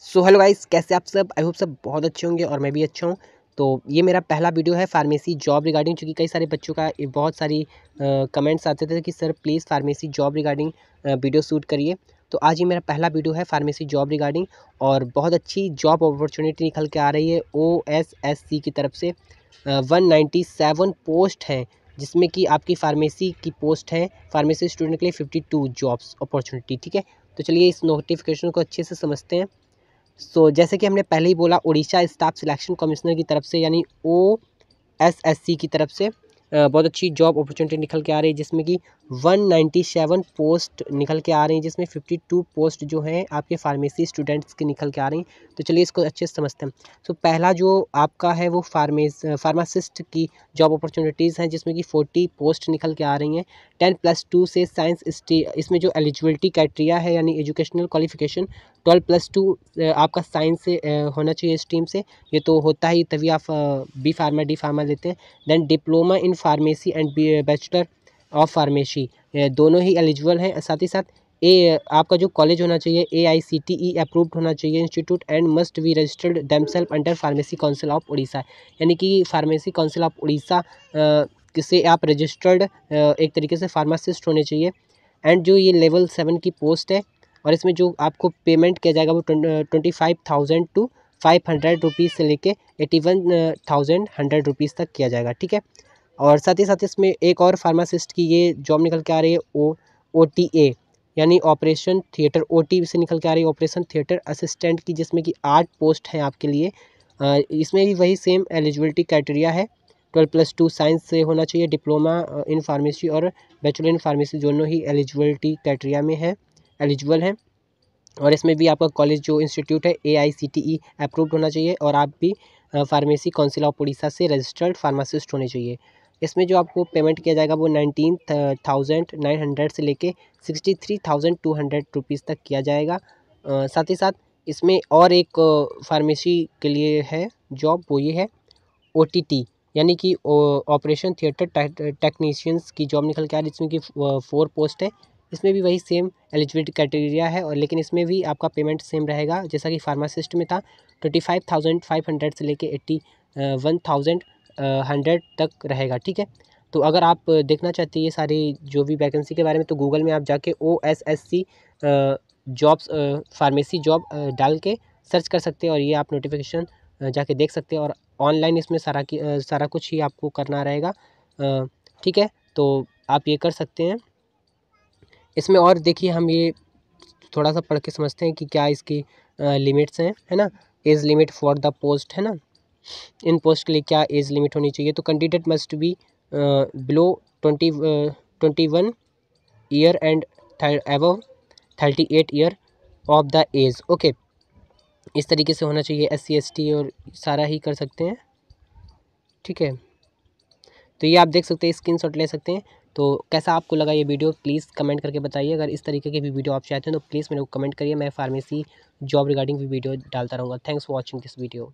so hello guys कैसे आप सब आई होप सब बहुत अच्छे होंगे और मैं भी अच्छा हूँ तो ये मेरा पहला वीडियो है फार्मेसी जॉब रिगार्डिंग चूँकि कई सारे बच्चों का बहुत सारी कमेंट्स आते थे कि sir please pharmacy job regarding video shoot करिए तो आज ये मेरा पहला वीडियो है फार्मेसी जॉब रिगार्डिंग और बहुत अच्छी जॉब अपॉर्चुनिटी निकल के आ रही है ओ एस एस सी की तरफ से वन नाइन्टी सेवन पोस्ट हैं जिसमें कि आपकी फार्मेसी की पोस्ट है फार्मेसी स्टूडेंट के लिए फिफ्टी टू जॉब्स अपॉर्चुनिटी ठीक है तो चलिए इस नोटिफिकेशन को अच्छे से समझते हैं सो so, जैसे कि हमने पहले ही बोला उड़ीसा स्टाफ सिलेक्शन कमिश्नर की तरफ से यानी ओ एस एस सी की तरफ से बहुत अच्छी जॉब अपॉर्चुनिटी निकल के आ रही है जिसमें कि 197 पोस्ट निकल के आ रही हैं जिसमें 52 पोस्ट जो हैं आपके फार्मेसी स्टूडेंट्स की निकल के आ रही हैं तो चलिए इसको अच्छे से समझते हैं तो so, पहला जो आपका है वो फार्मेस फार्मासिस्ट की जॉब अपॉर्चुनिटीज़ हैं जिसमें कि 40 पोस्ट निकल के आ रही हैं टेन प्लस टू से साइंस इसमें जो एलिजिबिलिटी क्राइटेरिया है यानी educational qualification twelve plus two आपका साइंस से होना चाहिए स्ट्रीम से ये तो होता ही तभी आप बी फार्मा डी फार्मा लेते हैं then diploma in pharmacy and bachelor of pharmacy दोनों ही एलिजिबल हैं साथ ही साथ ए आपका जो कॉलेज होना चाहिए ए आई सी टी ई अप्रूव्ड होना चाहिए institute and must be registered themselves under pharmacy council of Orissa यानी कि फार्मेसी काउंसिल ऑफ उड़ीसा से आप रजिस्टर्ड एक तरीके से फार्मासिस्ट होने चाहिए एंड जो ये लेवल सेवन की पोस्ट है और इसमें जो आपको पेमेंट किया जाएगा वो twenty five thousand two five hundred rupees से लेके eighty one thousand hundred rupees तक किया जाएगा ठीक है और साथ ही साथ इसमें एक और फार्मासिस्ट की ये जॉब निकल के आ रही है ओ ओ टी ए यानी ऑपरेशन थिएटर ओ टी से निकल के आ रही है ऑपरेशन थिएटर असिस्टेंट की जिसमें कि आठ पोस्ट हैं आपके लिए इसमें भी वही सेम एलिजिबिलिटी क्राइटेरिया है ट्वेल्व प्लस टू साइंस से होना चाहिए डिप्लोमा इन फार्मेसी और बैचलर इन फार्मेसी दोनों ही एलिजिबिलिटी क्राइटेरिया में है एलिजिबल हैं और इसमें भी आपका कॉलेज जो इंस्टीट्यूट है ए आई सी टी ई अप्रूव्ड होना चाहिए और आप भी फार्मेसी काउंसिल ऑफ उड़ीसा से रजिस्टर्ड फार्मासिस्ट होने चाहिए इसमें जो आपको पेमेंट किया जाएगा वो नाइनटीन थाउजेंड नाइन हंड्रेड से लेके sixty three thousand two hundred rupees तक किया जाएगा साथ ही साथ इसमें और एक फार्मेसी के लिए है जॉब वो ये है ओ टी टी यानी कि ऑपरेशन थिएटर टेक्नीशियंस की जॉब निकल के आ रही है जिसमें कि फोर पोस्ट है इसमें भी वही सेम एलिजिबिलिटी क्राइटेरिया है और लेकिन इसमें भी आपका पेमेंट सेम रहेगा जैसा कि फार्मासिस्ट में था twenty five thousand five hundred से लेके एट्टी वन थाउजेंड हंड्रेड तक रहेगा ठीक है तो अगर आप देखना चाहते हैं ये सारी जो भी वैकेंसी के बारे में तो गूगल में आप जाके O S S C jobs pharmacy job डाल के सर्च कर सकते हैं और ये आप नोटिफिकेशन जाके देख सकते हैं और ऑनलाइन इसमें सारा की सारा कुछ ही आपको करना रहेगा ठीक है तो आप ये कर सकते हैं इसमें और देखिए हम ये थोड़ा सा पढ़ के समझते हैं कि क्या इसकी लिमिट्स हैं है ना age limit for the post है ना इन पोस्ट के लिए क्या एज लिमिट होनी चाहिए तो candidate must be below twenty twenty one year and above thirty eight year of the age okay इस तरीके से होना चाहिए एस सी एस टी और सारा ही कर सकते हैं ठीक है तो ये आप देख सकते हैं स्क्रीन शॉट ले सकते हैं तो कैसा आपको लगा ये वीडियो प्लीज़ कमेंट करके बताइए अगर इस तरीके की भी वीडियो आप चाहते हैं तो प्लीज़ मेरे को कमेंट करिए मैं फार्मेसी जॉब रिगार्डिंग भी वीडियो डालता रहूँगा thanks for watching this video